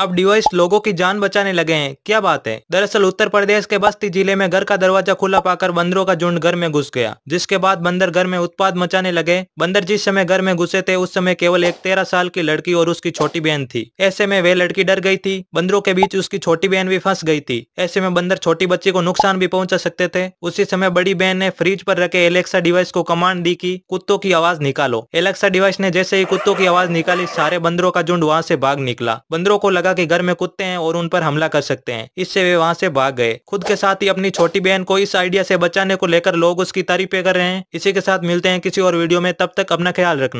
अब डिवाइस लोगों की जान बचाने लगे हैं क्या बात है दरअसल उत्तर प्रदेश के बस्ती जिले में घर का दरवाजा खुला पाकर बंदरों का झुंड घर में घुस गया जिसके बाद बंदर घर में उत्पाद मचाने लगे बंदर जिस समय घर में घुसे थे उस समय केवल एक तेरह साल की लड़की और उसकी छोटी बहन थी ऐसे में वह लड़की डर गई थी बंदरों के बीच उसकी छोटी बहन भी फंस गई थी ऐसे में बंदर छोटी बच्ची को नुकसान भी पहुंचा सकते थे उसी समय बड़ी बहन ने फ्रिज पर रखे एलेक्सा डिवाइस को कमांड दी की कुत्तों की आवाज निकालो एलेक्सा डिवाइस ने जैसे ही कुत्तों की आवाज निकाली सारे बंदरों का झुंड वहाँ से भाग निकला बंदरों को लगा लगा कि घर में कुत्ते हैं और उन पर हमला कर सकते हैं इससे वे वहाँ से भाग गए खुद के साथ ही अपनी छोटी बहन को इस आइडिया से बचाने को लेकर लोग उसकी तारीफे कर रहे हैं इसी के साथ मिलते हैं किसी और वीडियो में तब तक अपना ख्याल रखना